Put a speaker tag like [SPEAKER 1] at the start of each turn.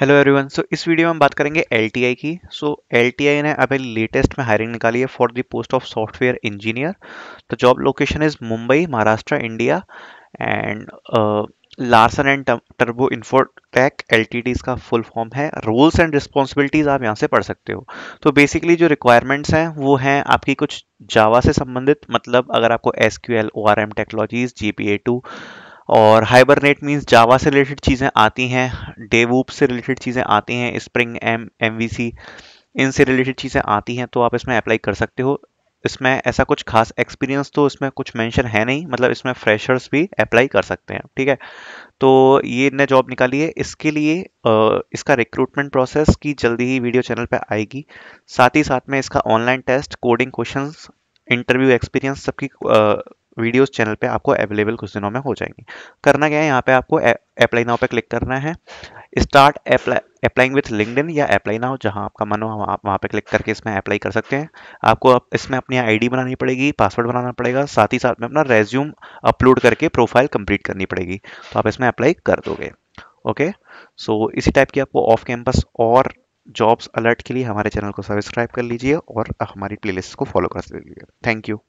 [SPEAKER 1] hello everyone so इस video में हम बात करेंगे एल की सो so, एल ने अभी लेटेस्ट में हायरिंग निकाली है for the post of software engineer तो job location is Mumbai Maharashtra India and Larsen and टर्बो इन्फोटेक एल इसका फुल फॉर्म है रोल्स एंड रिस्पॉन्सिबिलिटीज़ आप यहाँ से पढ़ सकते हो तो बेसिकली जो रिक्वायरमेंट्स हैं वो हैं आपकी कुछ जावा से संबंधित मतलब अगर आपको S Q L O R M technologies G P A two और हाइबरनेट मीन्स जावा से रिलेटेड चीज़ें आती हैं डेवूप से रिलेटेड चीज़ें आती हैं स्प्रिंग एम एम इनसे रिलेटेड चीज़ें आती हैं तो आप इसमें अप्लाई कर सकते हो इसमें ऐसा कुछ खास एक्सपीरियंस तो इसमें कुछ मेंशन है नहीं मतलब इसमें फ्रेशर्स भी अप्लाई कर सकते हैं ठीक है तो ये ने जॉब निकाली है इसके लिए इसका रिक्रूटमेंट प्रोसेस की जल्दी ही वीडियो चैनल पर आएगी साथ ही साथ में इसका online test coding question interview experience सबकी वीडियोस चैनल पे आपको अवेलेबल कुछ दिनों में हो जाएंगी करना क्या है यहाँ पे आपको अप्लाई नाउ पे क्लिक करना है start apply applying with linked या अप्लाई नाउ जहाँ आपका मन हो आप वहाँ पे क्लिक करके इसमें अप्लाई कर सकते हैं आपको आप इसमें अपनी आईडी बनानी पड़ेगी पासवर्ड बनाना पड़ेगा साथ ही साथ में अपना रेज्यूम अपलोड करके प्रोफाइल कंप्लीट करनी पड़ेगी तो आप इसमें अप्लाई कर दोगे ओके सो इसी टाइप की आपको ऑफ कैंपस और जॉब्स अलर्ट के लिए हमारे चैनल को सब्सक्राइब कर लीजिए और हमारी प्लेलिस्ट को फॉलो कर लीजिए थैंक यू